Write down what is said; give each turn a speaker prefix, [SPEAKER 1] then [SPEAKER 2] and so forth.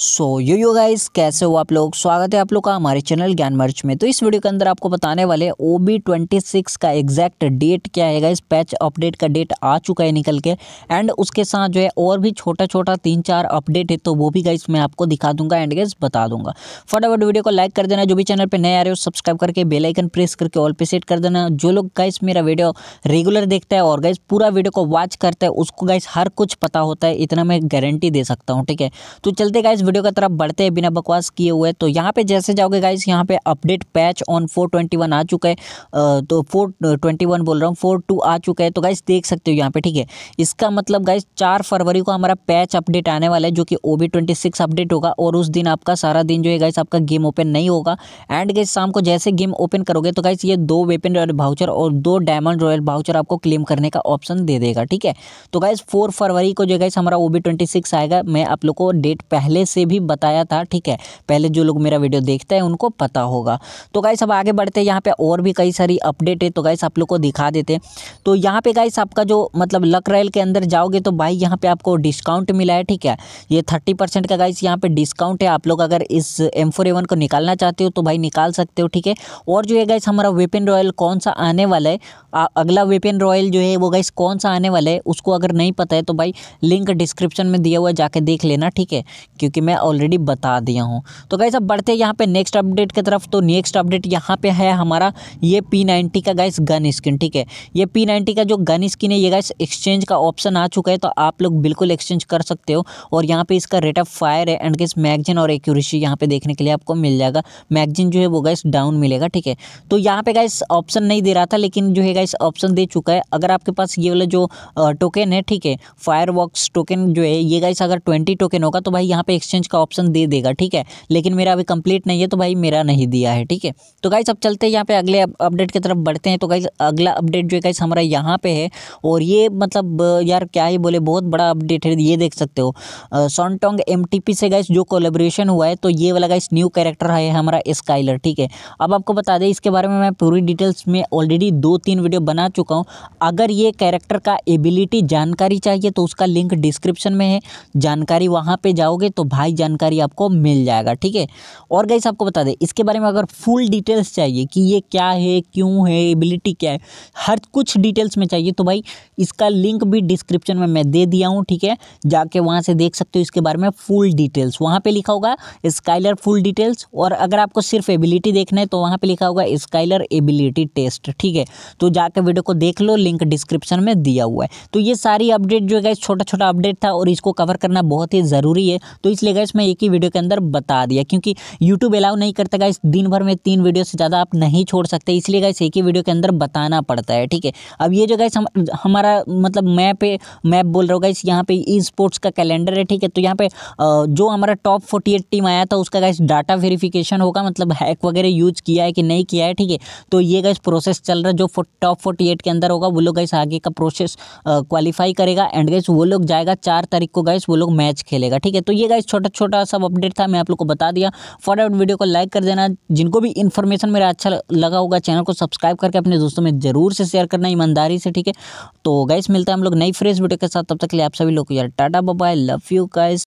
[SPEAKER 1] सो यो yo guys कैसे हो आप लोग स्वागत है आप लोग का हमारे चैनल ज्ञान मर्च में तो इस वीडियो के अंदर आपको बताने वाले ओ बी ट्वेंटी सिक्स का एग्जैक्ट डेट क्या है गाइस पैच अपडेट का डेट आ चुका है निकल के एंड उसके साथ जो है और भी छोटा छोटा तीन चार अपडेट है तो वो भी गाइस मैं आपको दिखा दूंगा एंड गाइस बता दूंगा फटाफट वीडियो को लाइक कर देना जो भी चैनल पर नए आ रहे हो सब्सक्राइब करके बेलाइकन प्रेस करके ऑल पे सेट कर देना जो लोग गाइस मेरा वीडियो रेगुलर देखता है और गाइस पूरा वीडियो को वॉच करता है उसको गाइस हर कुछ पता होता है इतना मैं गारंटी दे सकता हूँ ठीक है तो चलते गाइस वीडियो की तरफ बढ़ते हैं बिना बकवास किए हुए तो यहाँ पे जैसे जाओगे गाइस यहाँ पे अपडेट पैच ऑन 421 आ चुका है तो 421 बोल रहा हूँ 42 आ चुका है तो गाइस देख सकते हो यहाँ पे ठीक है इसका मतलब गाइस चार फरवरी को हमारा पैच अपडेट आने वाला है जो कि ओ बी अपडेट होगा और उस दिन आपका सारा दिन जो है गाइस आपका गेम ओपन नहीं होगा एंड गाइस शाम को जैसे गेम ओपन करोगे तो गाइस ये दो वेपन रॉयल भाउचर और दो डायमंड रॉयल भाउचर आपको क्लेम करने का ऑप्शन दे देगा ठीक है तो गाइस फोर फरवरी को जो गाइस हमारा ओ बी आएगा मैं आप लोग को डेट पहले से भी बताया था ठीक है पहले जो लोग मेरा वीडियो देखते हैं उनको पता होगा तो गाइस अब आगे बढ़ते हैं यहाँ पे और भी कई सारी अपडेट है तो गाइस आप लोग को दिखा देते तो यहाँ पे गाइस आपका जो मतलब लक रेल के अंदर जाओगे तो भाई यहाँ पे आपको डिस्काउंट मिला है ठीक है ये थर्टी परसेंट का गाइस यहाँ पे डिस्काउंट है आप लोग अगर इस एम को निकालना चाहते हो तो भाई निकाल सकते हो ठीक है और जो है गाइस हमारा वेपन रॉयल कौन सा आने वाला है अगला वेपन रॉयल जो है वो गाइस कौन सा आने वाला है उसको अगर नहीं पता है तो भाई लिंक डिस्क्रिप्शन में दिया हुआ जाके देख लेना ठीक है क्योंकि मैं ऑलरेडी बता दिया हूँ तो गाइस अब बढ़ते यहाँ पे नेक्स्ट अपडेट की तरफ तो नेक्स्ट अपडेट यहाँ पे है हमारा ये पी नाइन्टी का गाइस गन स्किन ठीक है ये पी नाइन्टी का जो गन स्किन है ये गाइस एक्सचेंज का ऑप्शन आ चुका है तो आप लोग बिल्कुल एक्सचेंज कर सकते हो और यहाँ पे इसका रेट ऑफ फायर है एंड गाइस मैगजीन और एक्यूरेसी यहाँ पे देखने के लिए आपको मिल जाएगा मैगजीन जो है वो गाइस डाउन मिलेगा ठीक है तो यहाँ पे गाइस ऑप्शन नहीं दे रहा था लेकिन जो है गाइस ऑप्शन दे चुका है अगर आपके पास ये वाला जो टोकन है ठीक है फायर टोकन जो है ये गाइस अगर ट्वेंटी टोकन होगा तो भाई यहाँ पे एक्सचेंज एक्सचेंज का ऑप्शन दे देगा ठीक है लेकिन मेरा अभी कंप्लीट नहीं है तो भाई मेरा नहीं दिया है ठीक है तो गाइस अब चलते हैं यहाँ पे अगले अपडेट की तरफ बढ़ते हैं तो गाइस अगला अपडेट जो है गाइस हमारा यहाँ पे है और ये मतलब यार क्या ही बोले बहुत बड़ा अपडेट है ये देख सकते हो सॉन्टोंग एम से गाइस जो कोलेब्रेशन हुआ है तो ये वाला गाइस न्यू कैरेक्टर है हमारा स्काइलर ठीक है अब आपको बता दें इसके बारे में मैं पूरी डिटेल्स में ऑलरेडी दो तीन वीडियो बना चुका हूँ अगर ये कैरेक्टर का एबिलिटी जानकारी चाहिए तो उसका लिंक डिस्क्रिप्शन में है जानकारी वहाँ पर जाओगे तो भाई हाई जानकारी आपको मिल जाएगा ठीक है और गई आपको बता दें इसके बारे में अगर फुल डिटेल्स चाहिए कि ये क्या है क्यों है एबिलिटी क्या है हर कुछ डिटेल्स में चाहिए तो भाई इसका लिंक भी डिस्क्रिप्शन में मैं दे दिया हूँ ठीक है जाके वहाँ से देख सकते हो इसके बारे में फुल डिटेल्स वहाँ पर लिखा होगा स्काइलर फुल डिटेल्स और अगर आपको सिर्फ एबिलिटी देखना है तो वहाँ पर लिखा होगा स्काइलर एबिलिटी टेस्ट ठीक है तो जाके वीडियो को देख लो लिंक डिस्क्रिप्शन में दिया हुआ है तो ये सारी अपडेट जो है छोटा छोटा अपडेट था और इसको कवर करना बहुत ही ज़रूरी है तो इसलिए ये गैस मैं एक ही वीडियो के अंदर बता दिया क्योंकि यूट्यूब अलाउ नहीं करता गैस दिन भर में तीन वीडियो से ज़्यादा आप नहीं छोड़ सकते इसलिए गैस एक ही वीडियो के अंदर बताना पड़ता है ठीक है अब ये जो गैस हम हमारा मतलब मैप मैप बोल रहा हूँ गैस यहाँ पे ई स्पोर्ट्स का कैलेंडर है ठीक है तो यहाँ पे जो हमारा टॉप फोर्टी टीम आया था उसका गैस डाटा वेरिफिकेशन होगा मतलब हैक वगैरह यूज किया है कि नहीं किया है ठीक है तो ये गैस प्रोसेस चल रहा है जो टॉप फोर्टी के अंदर होगा वो लोग गैस आगे का प्रोसेस क्वालिफाई करेगा एंड गैस वो लोग जाएगा चार तारीख को गैस वो लोग मैच खेलेगा ठीक है तो ये गैस छोटा छोटा छोटा सब अपडेट था मैं आप लोग को बता दिया फटाफट वीडियो को लाइक कर देना जिनको भी इन्फॉर्मेशन मेरा अच्छा लगा होगा चैनल को सब्सक्राइब करके अपने दोस्तों में ज़रूर से शेयर करना ईमानदारी से ठीक है तो गाइस मिलता है हम लोग नई फ्रेश वीडियो के साथ तब तक लिए आप सभी लोग यार tata bye love you guys